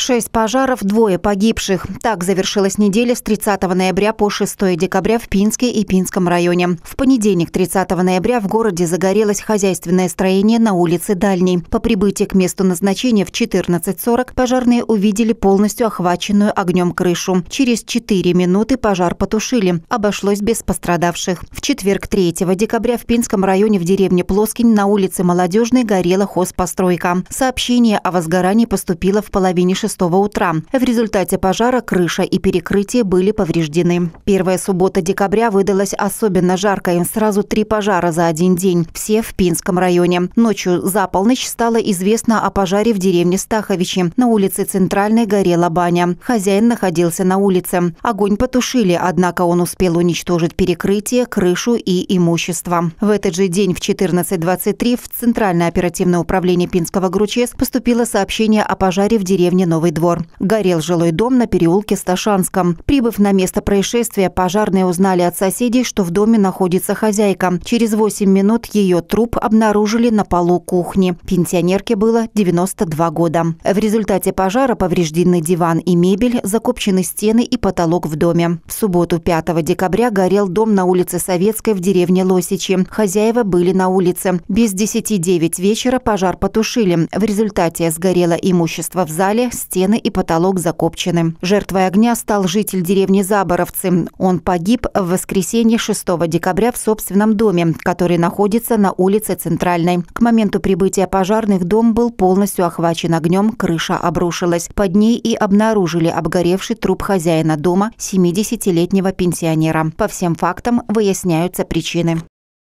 Шесть пожаров, двое погибших. Так завершилась неделя с 30 ноября по 6 декабря в Пинске и Пинском районе. В понедельник, 30 ноября, в городе загорелось хозяйственное строение на улице Дальней. По прибытии к месту назначения в 14.40 пожарные увидели полностью охваченную огнем крышу. Через 4 минуты пожар потушили. Обошлось без пострадавших. В четверг, 3 декабря, в Пинском районе в деревне Плоскинь на улице Молодежной горела хозпостройка. Сообщение о возгорании поступило в половине 6 6 утра. В результате пожара крыша и перекрытие были повреждены. Первая суббота декабря выдалась особенно жаркой. Сразу три пожара за один день. Все в Пинском районе. Ночью за полночь стало известно о пожаре в деревне Стаховичи. На улице Центральной горела баня. Хозяин находился на улице. Огонь потушили, однако он успел уничтожить перекрытие, крышу и имущество. В этот же день в 14.23 в Центральное оперативное управление Пинского ГРУЧС поступило сообщение о пожаре в деревне Новый Новый двор. Горел жилой дом на переулке Сташанском. Прибыв на место происшествия, пожарные узнали от соседей, что в доме находится хозяйка. Через 8 минут ее труп обнаружили на полу кухни. Пенсионерке было 92 года. В результате пожара повреждены диван и мебель, закопчены стены и потолок в доме. В субботу 5 декабря горел дом на улице Советской в деревне Лосичи. Хозяева были на улице. Без 10-9 вечера пожар потушили. В результате сгорело имущество в зале, стены стены и потолок закопчены. Жертвой огня стал житель деревни Заборовцы. Он погиб в воскресенье 6 декабря в собственном доме, который находится на улице Центральной. К моменту прибытия пожарных дом был полностью охвачен огнем, крыша обрушилась. Под ней и обнаружили обгоревший труп хозяина дома, 70-летнего пенсионера. По всем фактам выясняются причины.